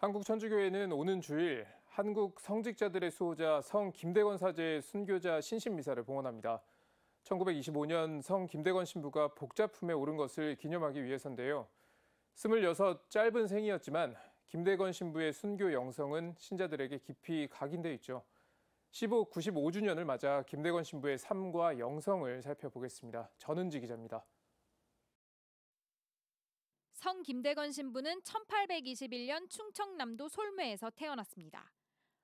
한국천주교회는 오는 주일 한국 성직자들의 수호자 성 김대건 사제의 순교자 신심 미사를 봉헌합니다. 1925년 성 김대건 신부가 복자품에 오른 것을 기념하기 위해서인데요. 26 짧은 생이었지만 김대건 신부의 순교 영성은 신자들에게 깊이 각인되어 있죠. 15, 95주년을 맞아 김대건 신부의 삶과 영성을 살펴보겠습니다. 전은지 기자입니다. 성 김대건 신부는 1821년 충청남도 솔매에서 태어났습니다.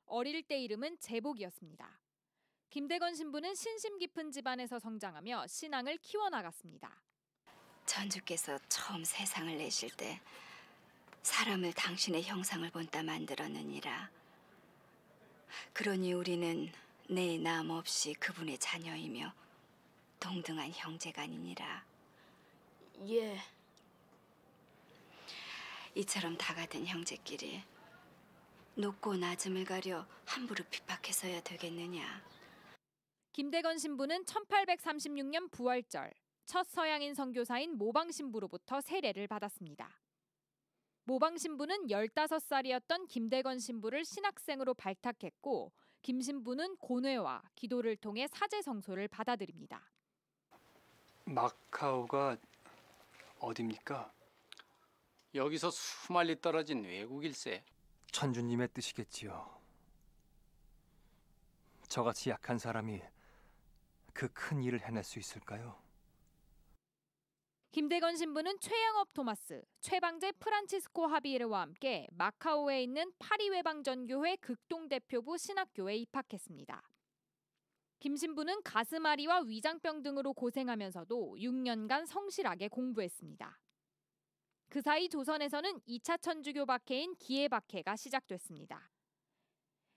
어릴 때 이름은 제복이었습니다. 김대건 신부는 신심 깊은 집안에서 성장하며 신앙을 키워나갔습니다. 전주께서 처음 세상을 내실 때 사람을 당신의 형상을 본따 만들었느니라. 그러니 우리는 내 남 없이 그분의 자녀이며 동등한 형제간이니라. 예. 이처럼 다가든 형제끼리 높고 낮음을 가려 함부로 핍박해서야 되겠느냐. 김대건 신부는 1836년 부활절 첫 서양인 선교사인 모방 신부로부터 세례를 받았습니다. 모방 신부는 15살이었던 김대건 신부를 신학생으로 발탁했고 김 신부는 고뇌와 기도를 통해 사제 성소를 받아들입니다. 마카오가 어디입니까? 여기서 수말리 떨어진 외국일세. 천주님의 뜻이겠지요. 저같이 약한 사람이 그 큰 일을 해낼 수 있을까요? 김대건 신부는 최양업 토마스, 최방제 프란치스코 하비에르와 함께 마카오에 있는 파리 외방전교회 극동 대표부 신학교에 입학했습니다. 김 신부는 가슴앓이와 위장병 등으로 고생하면서도 6년간 성실하게 공부했습니다. 그 사이 조선에서는 2차 천주교 박해인 기해 박해가 시작됐습니다.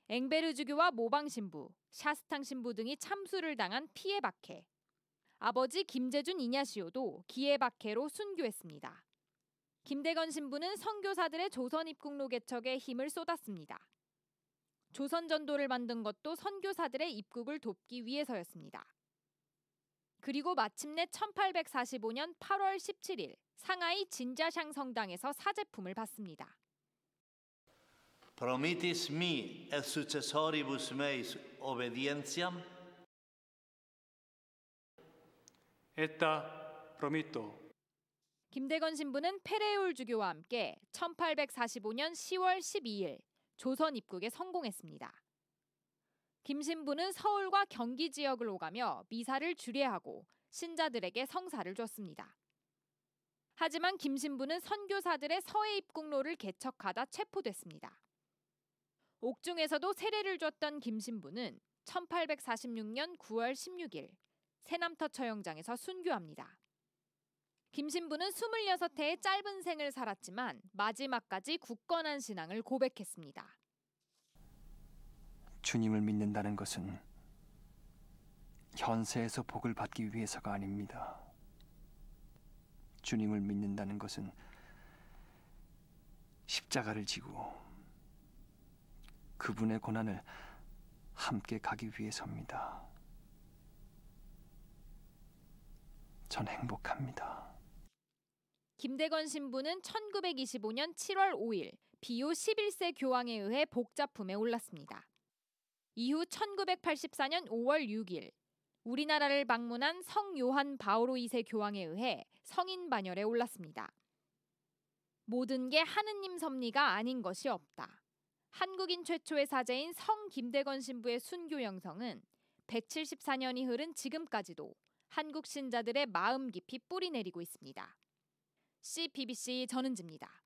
e 베르 주교와 모방 신부, 샤스탕 신부 등이 참수를 당한 피해 박해. 아버지 김재준 이냐시오도 기해 박해로 순교했습니다. 김대건 신부는 선교사들의 조선 입국로 개척에 힘을 쏟았습니다. 조선 전도를 만든 것도 선교사들의 입국을 돕기 위해서였습니다. 그리고 마침내 1845년 8월 17일 상하이 진자샹 성당에서 사제품을 받습니다. Promitis mi et successoribus meis obedientiam etta promitto 김대건 신부는 페레올 주교와 함께 1845년 10월 12일 조선 입국에 성공했습니다. 김신부는 서울과 경기 지역을 오가며 미사를 주례하고 신자들에게 성사를 줬습니다. 하지만 김신부는 선교사들의 서해 입국로를 개척하다 체포됐습니다. 옥중에서도 세례를 줬던 김신부는 1846년 9월 16일 세남터 처형장에서 순교합니다. 김신부는 2 6대의 짧은 생을 살았지만 마지막까지 굳건한 신앙을 고백했습니다. 주님을 믿는다는 것은 현세에서 복을 받기 위해서가 아닙니다. 주님을 믿는다는 것은 십자가를 지고 그분의 고난을 함께 가기 위해서입니다. 전 행복합니다. 김대건 신부는 1925년 7월 5일 비오 11세 교황에 의해 복자품에 올랐습니다. 이후 1984년 5월 6일 우리나라를 방문한 성 요한 바오로 2세 교황에 의해 성인 반열에 올랐습니다. 모든 게 하느님 섭리가 아닌 것이 없다. 한국인 최초의 사제인 성 김대건 신부의 순교 영성은 174년이 흐른 지금까지도 한국 신자들의 마음 깊이 뿌리 내리고 있습니다. CBC 전은지입니다.